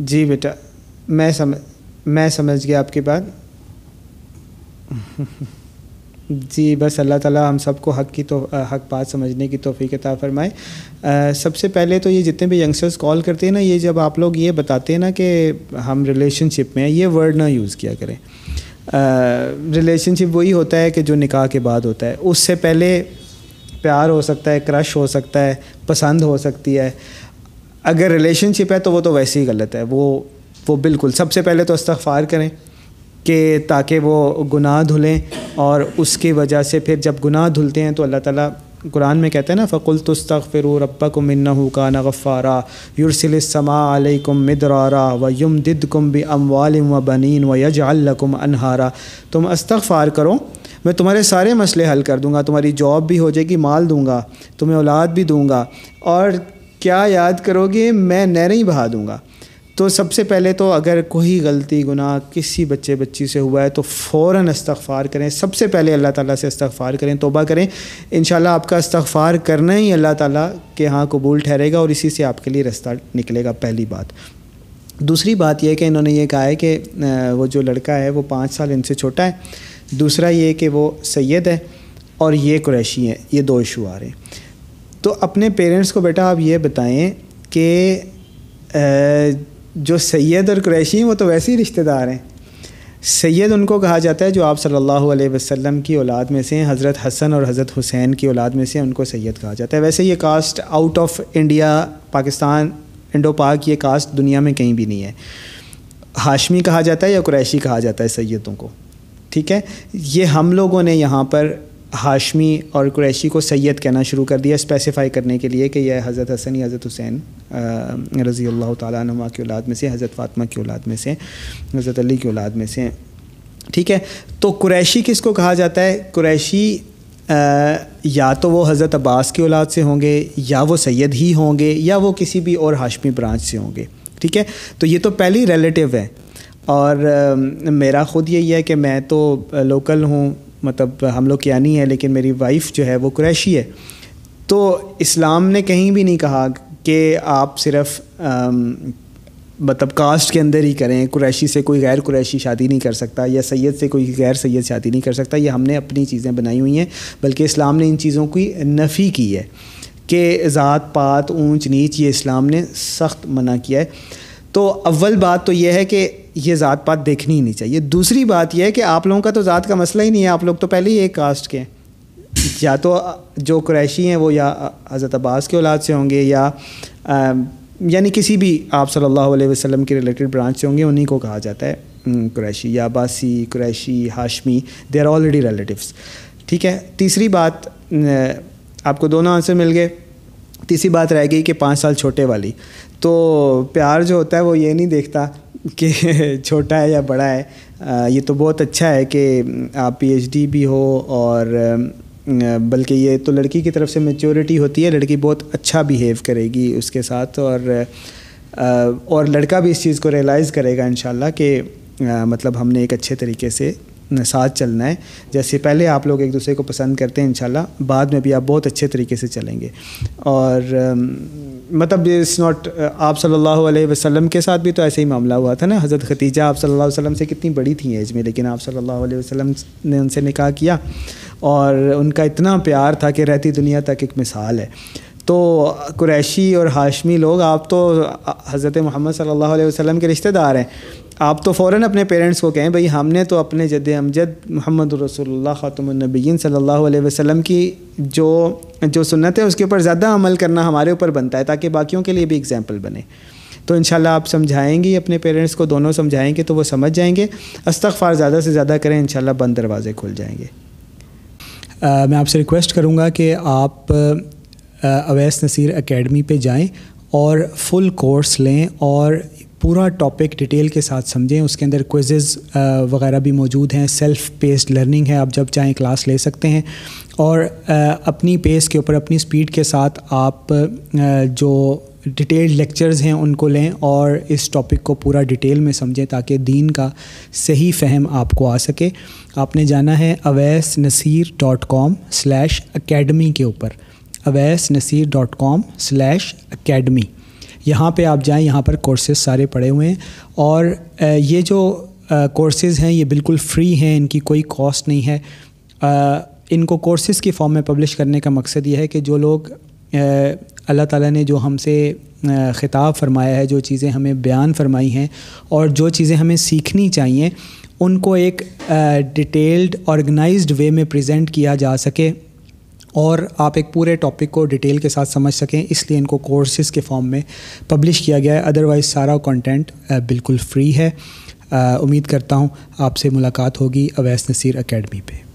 जी बेटा मैं समझ मैं समझ गया आपकी बात जी बस अल्लाह ताला हम सबको हक की तो हक बात समझने की तोफ़ी कता फरमाए सबसे पहले तो ये जितने भी यंगस्टर्स कॉल करते हैं ना ये जब आप लोग ये बताते हैं ना कि हम रिलेशनशिप में हैं ये वर्ड ना यूज़ किया करें रिलेशनशिप वही होता है कि जो निकाह के बाद होता है उससे पहले प्यार हो सकता है क्रश हो सकता है पसंद हो सकती है अगर रिलेशनशिप है तो वो तो वैसे ही गलत है वो वो बिल्कुल सबसे पहले तो इस्तफ़ार करें कि ताकि वो गुनाह धुलें और उसकी वजह से फिर जब गुनाह धुलते हैं तो अल्लाह ताला कुरान में कहते हैं ना फ़कुल तस्तफ़ फिर हु का ना गफ़ारा युरसिलसमा अलैकुम मिदरारा व युम दिदकुम भी अमवाल व बनीन व यजअल्लकुम अनहारा तुम फ़ार करो मैं तुम्हारे सारे मसले हल कर दूंगा तुम्हारी जॉब भी हो जाएगी माल दूंगा तुम्हें औलाद भी दूंगा और क्या याद करोगे मैं नहर ही बहा दूँगा तो सबसे पहले तो अगर कोई गलती गुनाह किसी बच्चे बच्ची से हुआ है तो फ़ौर इस्तफ़ार करें सबसे पहले अल्लाह ताला से इस्तफ़ार करें तोबा करें इन आपका इस्तफ़ार करना ही अल्लाह ताला के हाँ कबूल ठहरेगा और इसी से आपके लिए रास्ता निकलेगा पहली बात दूसरी बात यह कि इन्होंने ये कहा है कि वो जो लड़का है वो पाँच साल इनसे छोटा है दूसरा ये कि वो सैयद है और ये क्रैशी हैं ये दो इशू आ रहे हैं तो अपने पेरेंट्स को बेटा आप ये बताएं कि जो सैयद और क्रैशी हैं वो तो वैसे ही रिश्तेदार हैं सैयद उनको कहा जाता है जो आप सल्लल्लाहु अलैहि वसल्लम की औलाद में से हैं हज़रत हसन और हज़रत हुसैन की औलाद में से उनको सैयद कहा जाता है वैसे ये caste out of India Pakistan Indo Pak ये कास्ट दुनिया में कहीं भी नहीं है हाशमी कहा जाता है या क्रैशी कहा जाता है सैदों को ठीक है ये हम लोगों ने यहाँ पर हाशमी और कुरैशी को सैयद कहना शुरू कर दिया स्पेसिफाई करने के लिए कि यह हज़रत हसन या हज़रत हुसैन रज़ी अल्लाह तुम की औलाद में से हज़रत फातमा की औलाद में से हज़रत अली की औलाद में से ठीक है तो कुरैशी किसको कहा जाता है कुरैशी या तो वो हज़रत अब्बास की औलाद से होंगे या वो सैयद ही होंगे या वो किसी भी और हाशमी ब्रांच से होंगे ठीक है तो ये तो पहली रिलेटिव है और मेरा ख़ुद यही है कि मैं तो लोकल हूँ मतलब हम लोग क्यानी है लेकिन मेरी वाइफ जो है वो क्रैशी है तो इस्लाम ने कहीं भी नहीं कहा कि आप सिर्फ मतलब कास्ट के अंदर ही करें कुरैशी से कोई गैर कुरैशी शादी नहीं कर सकता या सैयद से कोई गैर सैयद शादी नहीं कर सकता ये हमने अपनी चीज़ें बनाई हुई हैं बल्कि इस्लाम ने इन चीज़ों की नफ़ी की है कि ज़ात पात ऊंच नीच ये इस्लाम ने सख्त मना किया है तो अव्वल बात तो यह है कि ये ज़ात पात देखनी ही नहीं चाहिए दूसरी बात यह है कि आप लोगों का तो ज़ात का मसला ही नहीं है आप लोग तो पहले ही एक कास्ट के हैं या तो जो क्रैशी हैं वो या हज़रत अब्बास के औलाद से होंगे या यानी किसी भी आप सल्लल्लाहु अलैहि वसल्लम के रिलेटेड ब्रांच से होंगे उन्हीं को कहा जाता है क्रैशी या Abbasi Qureshi Hashmi they are already relatives ठीक है तीसरी बात आपको दोनों आंसर मिल गए तीसरी बात रह गई कि पाँच साल छोटे वाली तो प्यार जो होता है वो ये नहीं देखता कि छोटा है या बड़ा है ये तो बहुत अच्छा है कि आप पीएचडी भी हो और बल्कि ये तो लड़की की तरफ से मेच्योरिटी होती है लड़की बहुत अच्छा बिहेव करेगी उसके साथ और और लड़का भी इस चीज़ को रियलाइज़ करेगा इन कि मतलब हमने एक अच्छे तरीके से साथ चलना है जैसे पहले आप लोग एक दूसरे को पसंद करते हैं इन बाद में भी आप बहुत अच्छे तरीके से चलेंगे और मतलब इस नॉट uh, आप सल्लल्लाहु अलैहि वसल्लम के साथ भी तो ऐसे ही मामला हुआ था ना हज़रत खतीजा आप सल्लल्लाहु अलैहि वसल्लम से कितनी बड़ी थी एज में लेकिन आप सल्लल्लाहु अलैहि वसल्लम ने उनसे निकाह किया और उनका इतना प्यार था कि रहती दुनिया तक एक मिसाल है तो कुरैशी और हाशमी लोग आप तो हज़रत मोहम्मद सल्लल्लाहु अलैहि वसल्लम के रिश्तेदार हैं आप तो फ़ौर अपने पेरेंट्स को कहें भाई हमने तो अपने जद अमजद मोहम्मद रसोल्ला ख़ातमनबीन सल्ला वसम की जो जो सुन्नत है उसके ऊपर ज़्यादा अमल करना हमारे ऊपर बनता है ताकि बाकियों के लिए भी एग्ज़ाम्पल बने तो इन आप समझाएंगी अपने पेरेंट्स को दोनों समझाएंगे तो वो समझ जाएंगे अस्तफ़ार ज़्यादा से ज़्यादा करें इन बंद दरवाज़े खुल जाएंगे आ, मैं आपसे रिक्वेस्ट करूँगा कि आप अवैस नसीर अकेडमी पे जाएं और फुल कोर्स लें और पूरा टॉपिक डिटेल के साथ समझें उसके अंदर क्विजेज़ वगैरह भी मौजूद हैं सेल्फ पेस्ड लर्निंग है आप जब चाहें क्लास ले सकते हैं और अपनी पेस के ऊपर अपनी स्पीड के साथ आप जो डिटेल्ड लेक्चर्स हैं उनको लें और इस टॉपिक को पूरा डिटेल में समझें ताकि दीन का सही फहम आपको आ सके आपने जाना है Awais Naseer dot com slash academy के ऊपर Awais Naseer dot com slash academy यहाँ पे आप जाएं यहाँ पर कोर्सेज सारे पड़े हुए हैं और ये जो कोर्सेज हैं ये बिल्कुल फ्री हैं इनकी कोई कॉस्ट नहीं है इनको कोर्सेज़ की फॉर्म में पब्लिश करने का मकसद ये है कि जो लोग अल्लाह ताला ने जो हमसे ख़िताब फरमाया है जो चीज़ें हमें बयान फरमाई हैं और जो चीज़ें हमें सीखनी चाहिए उनको एक डिटेल्ड ऑर्गेनाइज्ड वे में प्रेजेंट किया जा सके और आप एक पूरे टॉपिक को डिटेल के साथ समझ सकें इसलिए इनको कोर्सेज़ के फॉर्म में पब्लिश किया गया है अदरवाइज़ सारा कंटेंट बिल्कुल फ्री है उम्मीद करता हूँ आपसे मुलाकात होगी अवैस नसीर अकेडमी पर